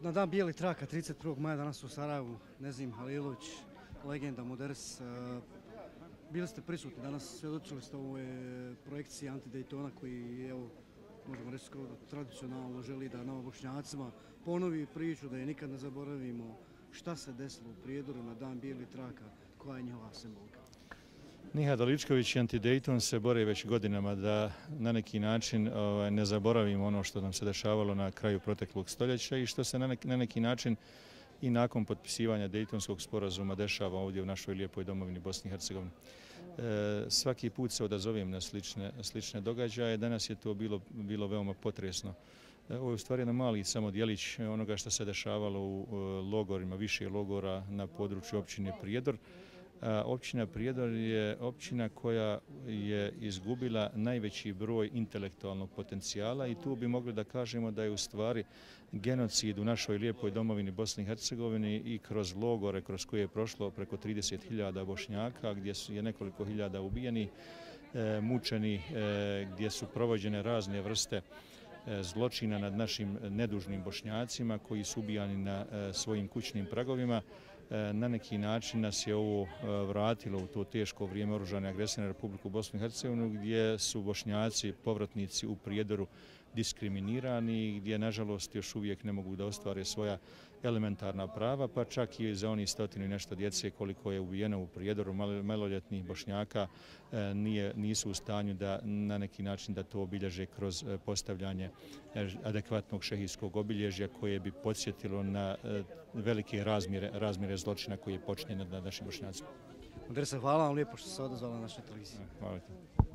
na dan Bijeli traka 31. maja danas u Sarajevu, Nezim Halilović, legenda Moders. E, bili ste prisutni danas, svjedočili ste ovoj projekciji anti-Daytona koji je, evo, možemo reći skoro tradicionalno želi da nama bošnjacima ponovi priču, da je nikad ne zaboravimo šta se desilo u Prijedoru na dan Bijeli traka, koja je njihova simbolika. Niha Dalićković i Antidejton se bore već godinama da na neki način ovaj, ne zaboravimo ono što nam se dešavalo na kraju proteklog stoljeća i što se na neki način i nakon potpisivanja Dejtonskog sporazuma dešava ovdje u našoj lijepoj domovini Bosni i Hercegovini. E, svaki put se odazovim na slične događaje. Danas je to bilo veoma potresno. E, ovo je u stvari jedan mali samodjelić onoga što se dešavalo u e, logorima, više logora na području općine Prijedor. Općina Prijedor je općina koja je izgubila najveći broj intelektualnog potencijala i tu bi mogli da kažemo da je u stvari genocid u našoj lijepoj domovini Bosni i Hercegovini i kroz logore kroz koje je prošlo preko 30.000 bošnjaka gdje je nekoliko hiljada ubijeni, e, mučeni, e, gdje su provođene razne vrste e, zločina nad našim nedužnim bošnjacima koji su ubijani na svojim kućnim pragovima E, na neki način nas je ovo e, vratilo u to teško vrijeme oružane agresije na Republiku Bosne i Hercegovine gdje su bošnjaci, povratnici u prijedoru diskriminirani, gdje nažalost još uvijek ne mogu da ostvare svoja elementarna prava, pa čak i za oni stotinu i nešto djece koliko je ubijeno u prijedoru maloljetnih bošnjaka e, nisu u stanju da na neki način da to obilježe kroz e, postavljanje e, adekvatnog šehijskog obilježja koje bi podsjetilo na velike razmire zločina koji je počinjen na našim bošnjacima. Andresa, hvala vam lijepo što ste se odazvala na našoj televiziji. Hvala ti.